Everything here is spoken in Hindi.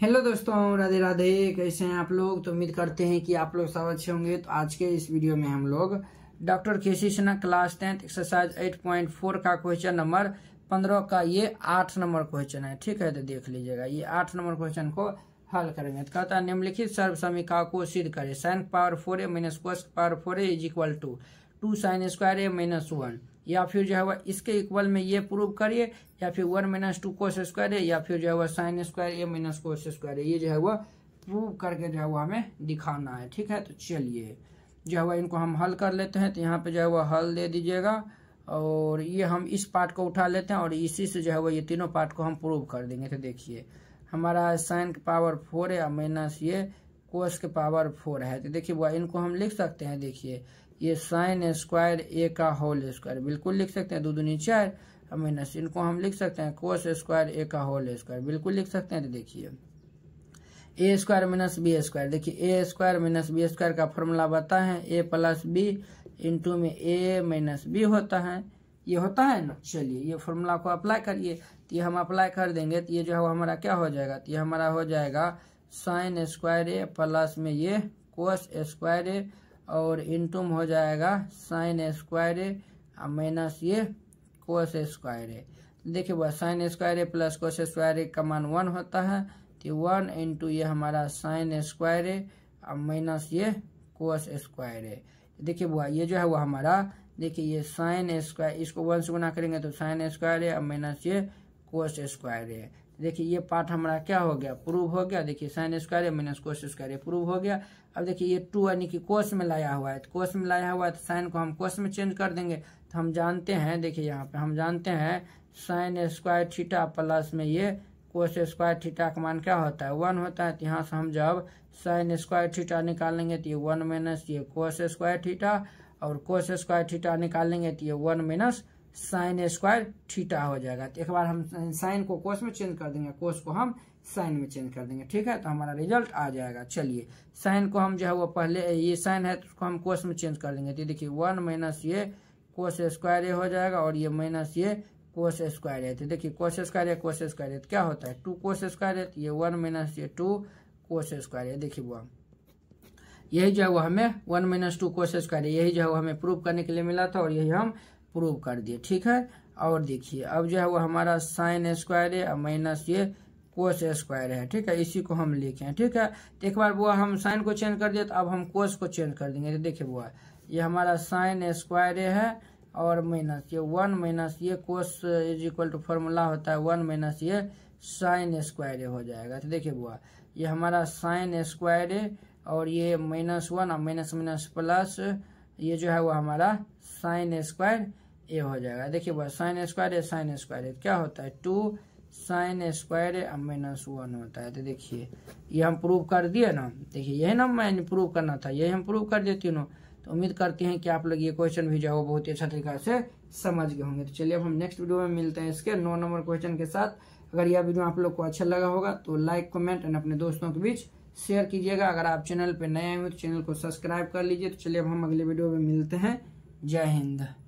हेलो दोस्तों राधे राधे कैसे हैं आप लोग तो उम्मीद करते हैं कि आप लोग सब अच्छे होंगे तो आज के इस वीडियो में हम लोग doctor K C Sinha class tenth exercise eight point four का क्वेश्चन नंबर पंद्रह का ये आठ नंबर क्वेश्चन है ठीक है तो देख लीजिएगा ये आठ नंबर क्वेश्चन को हल करेंगे तो कहता है निम्नलिखित सर्व समीका को सिद्ध करें sine power four A minus cos power four A is equal to two sine square A minus one या फिर जो है वह इसके इक्वल में ये प्रूव करिए या फिर one minus two cos square है या फिर जो है वह sine square A minus cos square है ये जो है वह प्रूव करके जो है वह हमें दिखाना है ठीक है तो चलिए जो है वह इनको हम हल कर लेते हैं तो यहाँ पे जो है वह हल दे दीजिएगा और ये हम इस पार्ट को उठा लेते हैं और इसी से जो है वो ये तीनों पार्ट को हम प्रूव कर देंगे तो देखिए हमारा साइन के पावर फोर है माइनस ये कोस के पावर फोर है तो देखिए वह इनको हम लिख सकते हैं देखिए ये साइन स्क्वायर ए का होल स्क्वायर बिल्कुल लिख सकते हैं दो दूनी चार माइनस इनको हम लिख सकते हैं कोस स्क्वायर ए का होल स्क्वायर बिल्कुल लिख सकते हैं तो देखिए A square minus B square देखिए A square minus B square का फॉर्मूला बता है ए प्लस बी इंटू में ए माइनस बी होता है ये होता है ना चलिए ये फॉर्मूला को अप्लाई करिए तो ये हम अप्लाई कर देंगे तो ये जो है वो हमारा क्या हो जाएगा तो ये हमारा हो जाएगा साइन स्क्वायर ए प्लस में ये कोस स्क्वायर ए और इंटूम हो जाएगा साइन स्क्वायर ए और माइनस ये कोस स्क्वायर ए देखिए वह sine square A plus cos square A का मान वन होता है तो वन इंटू ये हमारा साइन स्क्वायर ए और माइनस ये कोस स्क्वायर ए देखिए बुआ ये जो है वो हमारा देखिए ये साइन स्क्वायर इसको वन से गुना करेंगे तो साइन स्क्वायर है और माइनस ये कोस स्क्वायर है देखिए ये पार्ट हमारा क्या हो गया प्रूव हो गया देखिए sine square minus cos square prove हो गया अब देखिए ये टू यानी कि कोस में लाया हुआ है तो कोस में लाया हुआ है तो साइन को हम कोस में चेंज कर देंगे तो हम जानते हैं देखिए यहाँ पे हम जानते हैं साइन स्क्वायर थीटा प्लस में ये कोस स्क्वायर थीटा का मान क्या होता है वन होता है तो यहाँ से हम जब साइन स्क्वायर थीटा निकालेंगे तो ये वन माइनस ये कोस स्क्वायर थीटा और कोस स्क्वायर थीटा निकालेंगे तो ये one minus sine square theta हो जाएगा तो एक बार हम साइन को कोस में चेंज कर देंगे कोस को हम साइन में चेंज कर देंगे ठीक है तो हमारा रिजल्ट आ जाएगा चलिए साइन को हम जो है वो पहले ये साइन है तो उसको हम कोस में चेंज कर देंगे तो देखिए वन माइनस ये कोस स्क्वायर ए हो जाएगा और ये माइनस ये कोस स्क्वायर है तो देखिए कोस स्क्वायर है कोस स्क्वायर है तो क्या होता है टू कोस स्क्वायर है तो ये वन माइनस ये टू कोस स्क्वायर है देखिए वो यही जो है वो हमें one minus two cos square यही जो है वो हमें प्रूव करने के लिए मिला था और यही हम प्रूव कर दिए ठीक है और देखिए अब जो है वो हमारा साइन स्क्वायर है और माइनस ये कोस स्क्वायर है ठीक है इसी को हम लिखे ठीक है तो एक बार बुआ हम साइन को चेंज कर दिए तो अब हम कोस को चेंज कर देंगे तो देखिए बुआ ये हमारा साइन स्क्वायर है और माइनस ये वन माइनस ये cos is equal to formula होता है वन माइनस ये साइन स्क्वायर हो जाएगा तो देखिए बुआ ये हमारा साइन स्क्वायर और ये माइनस वन और माइनस माइनस प्लस ये जो है वो हमारा साइन स्क्वायर ए हो जाएगा देखिए बस sine square A sine square A क्या होता है two sine square A minus one होता है तो देखिए ये हम प्रूव कर दिए ना देखिए यही ना मैंने प्रूव करना था यही हम प्रूव कर देती हूँ तो उम्मीद करते हैं कि आप लोग ये क्वेश्चन भी जाओ बहुत ही अच्छा तरीका से समझ गए होंगे तो चलिए अब हम नेक्स्ट वीडियो में मिलते हैं इसके नौ नंबर क्वेश्चन के साथ अगर यह वीडियो आप लोग को अच्छा लगा होगा तो लाइक कमेंट एंड अपने दोस्तों के बीच शेयर कीजिएगा अगर आप चैनल पर नए आए तो चैनल को सब्सक्राइब कर लीजिए तो चलिए अब हम अगले वीडियो में मिलते हैं जय हिंद